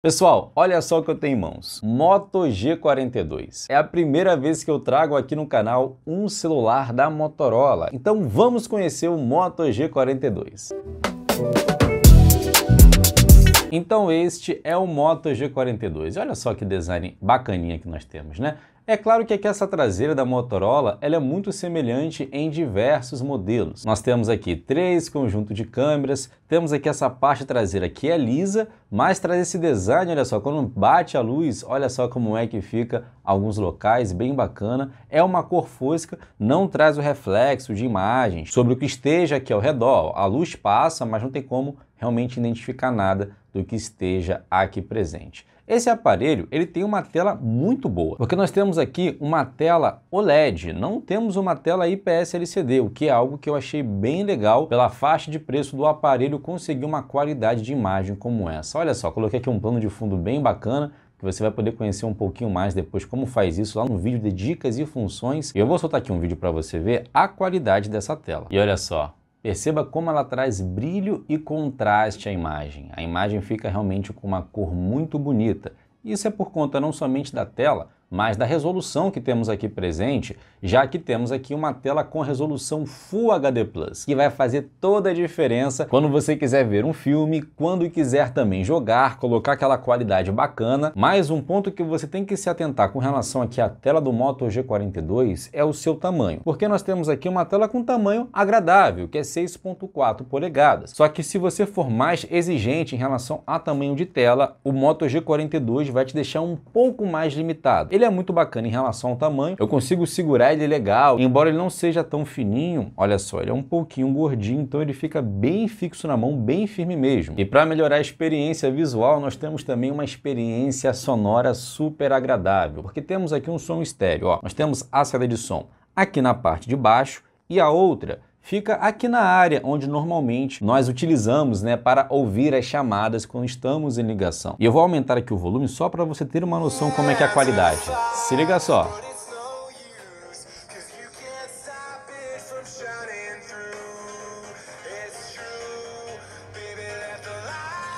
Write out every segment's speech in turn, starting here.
Pessoal, olha só o que eu tenho em mãos. Moto G42. É a primeira vez que eu trago aqui no canal um celular da Motorola. Então vamos conhecer o Moto G42. Então este é o Moto G42. Olha só que design bacaninha que nós temos, né? É claro que aqui essa traseira da Motorola ela é muito semelhante em diversos modelos. Nós temos aqui três conjuntos de câmeras, temos aqui essa parte traseira que é lisa, mas traz esse design, olha só, quando bate a luz, olha só como é que fica alguns locais, bem bacana. É uma cor fosca, não traz o reflexo de imagens sobre o que esteja aqui ao redor. A luz passa, mas não tem como realmente identificar nada do que esteja aqui presente. Esse aparelho ele tem uma tela muito boa, porque nós temos aqui uma tela OLED, não temos uma tela IPS LCD, o que é algo que eu achei bem legal pela faixa de preço do aparelho conseguir uma qualidade de imagem como essa. Olha só, coloquei aqui um plano de fundo bem bacana, que você vai poder conhecer um pouquinho mais depois como faz isso lá no vídeo de dicas e funções. Eu vou soltar aqui um vídeo para você ver a qualidade dessa tela. E olha só, Perceba como ela traz brilho e contraste à imagem. A imagem fica realmente com uma cor muito bonita. Isso é por conta não somente da tela, mas da resolução que temos aqui presente, já que temos aqui uma tela com resolução Full HD+, que vai fazer toda a diferença quando você quiser ver um filme, quando quiser também jogar, colocar aquela qualidade bacana. Mais um ponto que você tem que se atentar com relação aqui à tela do Moto G42 é o seu tamanho, porque nós temos aqui uma tela com tamanho agradável, que é 6.4 polegadas. Só que se você for mais exigente em relação a tamanho de tela, o Moto G42 vai te deixar um pouco mais limitado ele é muito bacana em relação ao tamanho, eu consigo segurar ele legal, embora ele não seja tão fininho, olha só, ele é um pouquinho gordinho, então ele fica bem fixo na mão, bem firme mesmo. E para melhorar a experiência visual, nós temos também uma experiência sonora super agradável, porque temos aqui um som estéreo, ó. nós temos a saída de som aqui na parte de baixo e a outra fica aqui na área onde normalmente nós utilizamos né, para ouvir as chamadas quando estamos em ligação. E eu vou aumentar aqui o volume só para você ter uma noção como é que é a qualidade. Se liga só.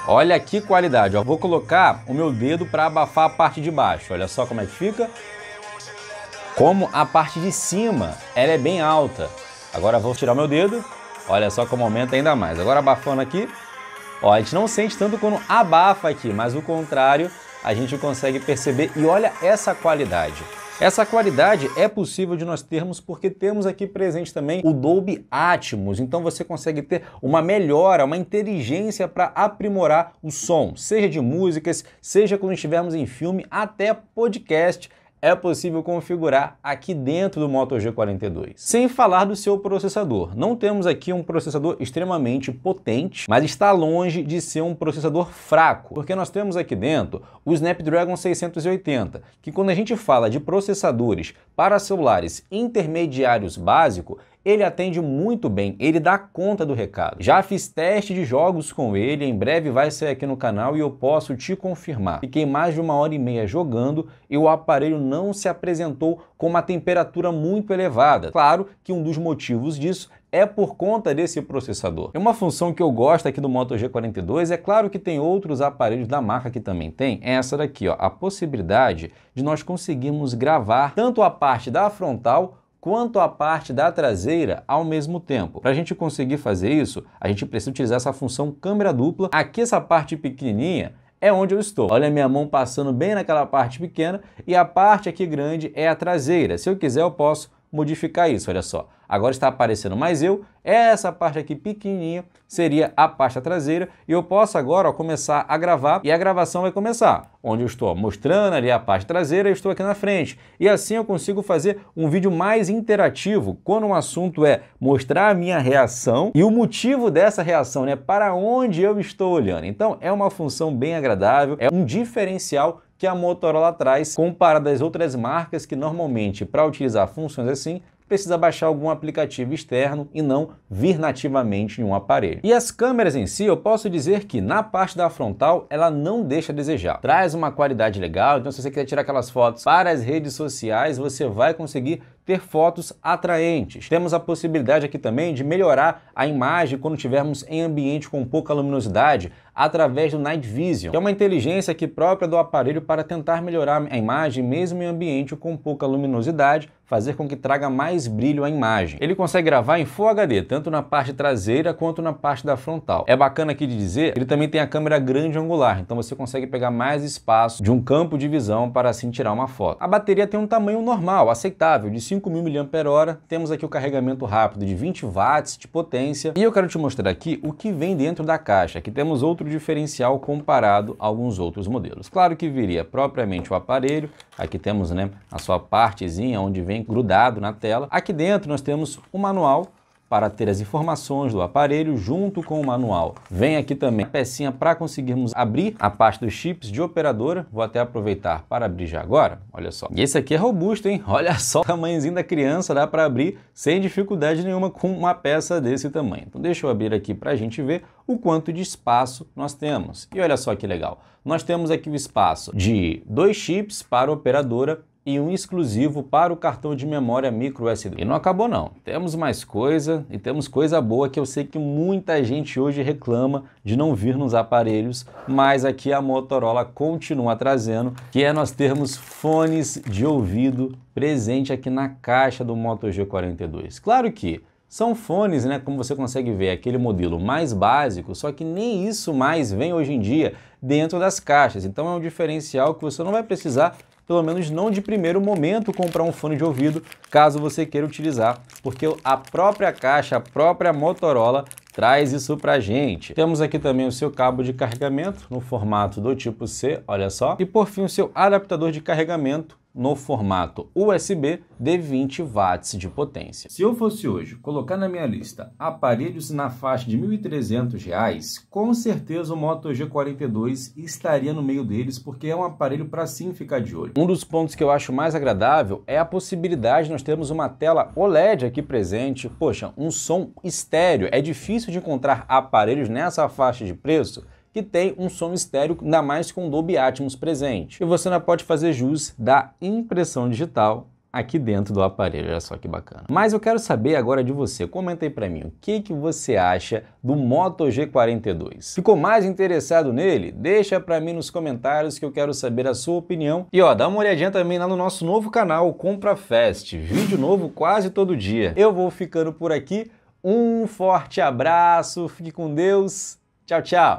Olha que qualidade, ó. Vou colocar o meu dedo para abafar a parte de baixo. Olha só como é que fica. Como a parte de cima, ela é bem alta. Agora vou tirar meu dedo. Olha só como aumenta ainda mais. Agora abafando aqui. Ó, a gente não sente tanto quando abafa aqui, mas o contrário a gente consegue perceber. E olha essa qualidade. Essa qualidade é possível de nós termos porque temos aqui presente também o Dolby Atmos, então você consegue ter uma melhora, uma inteligência para aprimorar o som, seja de músicas, seja quando estivermos em filme, até podcast, é possível configurar aqui dentro do Moto G42. Sem falar do seu processador. Não temos aqui um processador extremamente potente, mas está longe de ser um processador fraco, porque nós temos aqui dentro o Snapdragon 680, que quando a gente fala de processadores para celulares intermediários básico, ele atende muito bem, ele dá conta do recado. Já fiz teste de jogos com ele, em breve vai sair aqui no canal e eu posso te confirmar. Fiquei mais de uma hora e meia jogando e o aparelho não se apresentou com uma temperatura muito elevada. Claro que um dos motivos disso é por conta desse processador. É uma função que eu gosto aqui do Moto G42, é claro que tem outros aparelhos da marca que também tem, é essa daqui, ó, a possibilidade de nós conseguirmos gravar tanto a parte da frontal quanto à parte da traseira ao mesmo tempo. Para a gente conseguir fazer isso, a gente precisa utilizar essa função câmera dupla. Aqui essa parte pequenininha é onde eu estou. Olha a minha mão passando bem naquela parte pequena e a parte aqui grande é a traseira. Se eu quiser, eu posso modificar isso, olha só. Agora está aparecendo mais eu, essa parte aqui pequenininha seria a pasta traseira e eu posso agora ó, começar a gravar e a gravação vai começar, onde eu estou mostrando ali a parte traseira eu estou aqui na frente. E assim eu consigo fazer um vídeo mais interativo, quando o um assunto é mostrar a minha reação e o motivo dessa reação, né, para onde eu estou olhando. Então é uma função bem agradável, é um diferencial que a Motorola traz comparada às outras marcas que normalmente, para utilizar funções assim, precisa baixar algum aplicativo externo e não vir nativamente em um aparelho. E as câmeras em si, eu posso dizer que na parte da frontal ela não deixa a desejar. Traz uma qualidade legal, então se você quiser tirar aquelas fotos para as redes sociais, você vai conseguir ter fotos atraentes. Temos a possibilidade aqui também de melhorar a imagem quando estivermos em ambiente com pouca luminosidade através do Night Vision, que é uma inteligência aqui própria do aparelho para tentar melhorar a imagem mesmo em ambiente com pouca luminosidade, fazer com que traga mais brilho à imagem. Ele consegue gravar em Full HD, tanto na parte traseira quanto na parte da frontal. É bacana aqui de dizer, ele também tem a câmera grande angular, então você consegue pegar mais espaço de um campo de visão para assim tirar uma foto. A bateria tem um tamanho normal, aceitável, de 5.000 mAh, temos aqui o carregamento rápido de 20 watts de potência. E eu quero te mostrar aqui o que vem dentro da caixa. Aqui temos outro diferencial comparado a alguns outros modelos. Claro que viria propriamente o aparelho, aqui temos né, a sua partezinha onde vem grudado na tela. Aqui dentro nós temos o manual para ter as informações do aparelho junto com o manual. Vem aqui também a pecinha para conseguirmos abrir a parte dos chips de operadora. Vou até aproveitar para abrir já agora. Olha só. E esse aqui é robusto, hein? Olha só o tamanhozinho da criança, dá para abrir sem dificuldade nenhuma com uma peça desse tamanho. Então deixa eu abrir aqui para a gente ver o quanto de espaço nós temos. E olha só que legal. Nós temos aqui o espaço de dois chips para operadora e um exclusivo para o cartão de memória micro SD. E não acabou não, temos mais coisa e temos coisa boa que eu sei que muita gente hoje reclama de não vir nos aparelhos, mas aqui a Motorola continua trazendo, que é nós termos fones de ouvido presente aqui na caixa do Moto G42. Claro que são fones, né? Como você consegue ver, aquele modelo mais básico, só que nem isso mais vem hoje em dia dentro das caixas. Então é um diferencial que você não vai precisar pelo menos não de primeiro momento, comprar um fone de ouvido caso você queira utilizar, porque a própria caixa, a própria Motorola traz isso a gente. Temos aqui também o seu cabo de carregamento no formato do tipo C, olha só. E por fim o seu adaptador de carregamento no formato USB de 20 watts de potência. Se eu fosse hoje colocar na minha lista aparelhos na faixa de R$ 1.300, com certeza o Moto G42 estaria no meio deles, porque é um aparelho para sim ficar de olho. Um dos pontos que eu acho mais agradável é a possibilidade de nós termos uma tela OLED aqui presente, poxa, um som estéreo. É difícil de encontrar aparelhos nessa faixa de preço que tem um som estéreo, ainda mais com Dolby Atmos presente. E você ainda pode fazer jus da impressão digital aqui dentro do aparelho, olha só que bacana. Mas eu quero saber agora de você, comenta aí pra mim, o que, que você acha do Moto G42? Ficou mais interessado nele? Deixa pra mim nos comentários que eu quero saber a sua opinião. E ó, dá uma olhadinha também lá no nosso novo canal, Compra Fest, vídeo novo quase todo dia. Eu vou ficando por aqui, um forte abraço, fique com Deus, tchau, tchau!